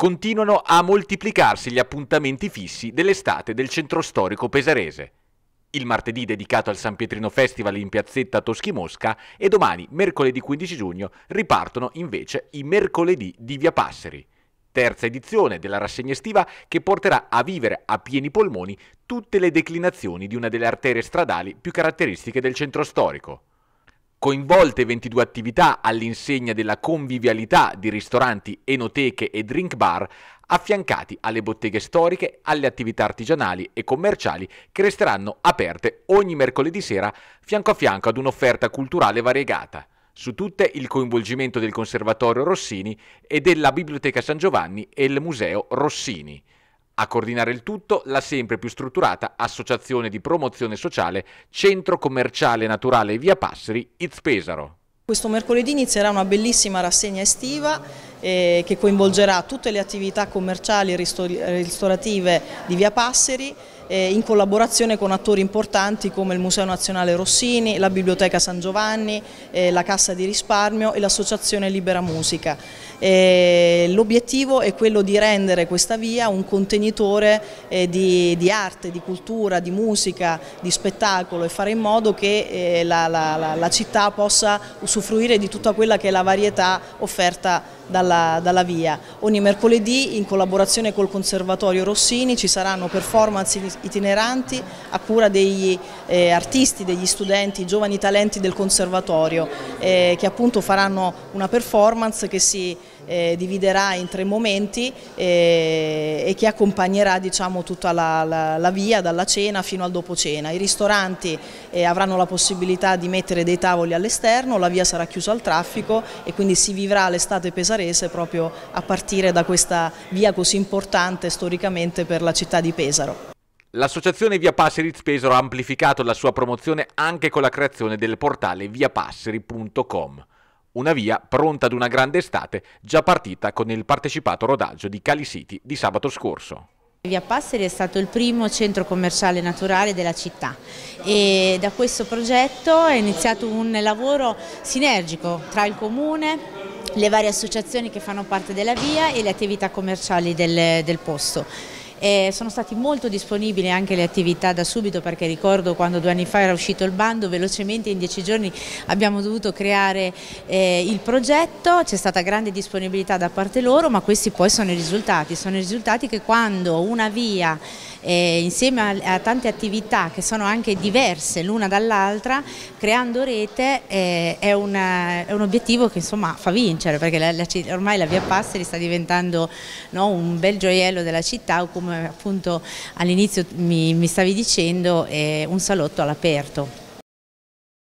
continuano a moltiplicarsi gli appuntamenti fissi dell'estate del centro storico pesarese. Il martedì dedicato al San Pietrino Festival in piazzetta Toschi Mosca e domani, mercoledì 15 giugno, ripartono invece i mercoledì di Via Passeri. Terza edizione della rassegna estiva che porterà a vivere a pieni polmoni tutte le declinazioni di una delle arterie stradali più caratteristiche del centro storico coinvolte 22 attività all'insegna della convivialità di ristoranti, enoteche e drink bar, affiancati alle botteghe storiche, alle attività artigianali e commerciali che resteranno aperte ogni mercoledì sera fianco a fianco ad un'offerta culturale variegata. Su tutte il coinvolgimento del Conservatorio Rossini e della Biblioteca San Giovanni e il Museo Rossini. A coordinare il tutto la sempre più strutturata Associazione di Promozione Sociale Centro Commerciale Naturale Via Passeri Itz Pesaro. Questo mercoledì inizierà una bellissima rassegna estiva eh, che coinvolgerà tutte le attività commerciali e ristorative di Via Passeri eh, in collaborazione con attori importanti come il Museo Nazionale Rossini, la Biblioteca San Giovanni, eh, la Cassa di Risparmio e l'Associazione Libera Musica. Eh, l'obiettivo è quello di rendere questa via un contenitore eh, di, di, arte, di cultura, di musica, di spettacolo e fare in modo che eh, la, la, la, la città possa usufruire di tutta quella che è la varietà offerta dalla dalla, dalla via. Ogni mercoledì in collaborazione col Conservatorio Rossini ci saranno performance itineranti a cura degli eh, artisti, degli studenti, giovani talenti del Conservatorio eh, che appunto faranno una performance che si eh, dividerà in tre momenti eh, e che accompagnerà diciamo, tutta la, la, la, via dalla cena fino al dopo cena. I ristoranti eh, avranno la possibilità di mettere dei tavoli all'esterno, la via sarà chiusa al traffico e quindi si vivrà l'estate pesarese proprio a partire da questa via così importante storicamente per la città di Pesaro. L'associazione Via Passeriz Pesaro ha amplificato la sua promozione anche con la creazione del portale viapasseri.com. Una via pronta ad una grande estate, già partita con il partecipato rodaggio di Cali City di sabato scorso. Via Passeri è stato il primo centro commerciale naturale della città e da questo progetto è iniziato un lavoro sinergico tra il comune, le varie associazioni che fanno parte della via e le attività commerciali del, del posto. Eh, sono stati molto disponibili anche le attività da subito perché ricordo quando due anni fa era uscito il bando, velocemente in dieci giorni abbiamo dovuto creare eh, il progetto, c'è stata grande disponibilità da parte loro ma questi poi sono i risultati, sono i risultati che quando una via eh, insieme a, a, tante attività che sono anche diverse l'una dall'altra, creando rete eh, è, una, è, un obiettivo che insomma fa vincere perché la, la, ormai la via Passeri sta diventando no, un bel gioiello della città, come appunto all'inizio mi, mi stavi dicendo, è un salotto all'aperto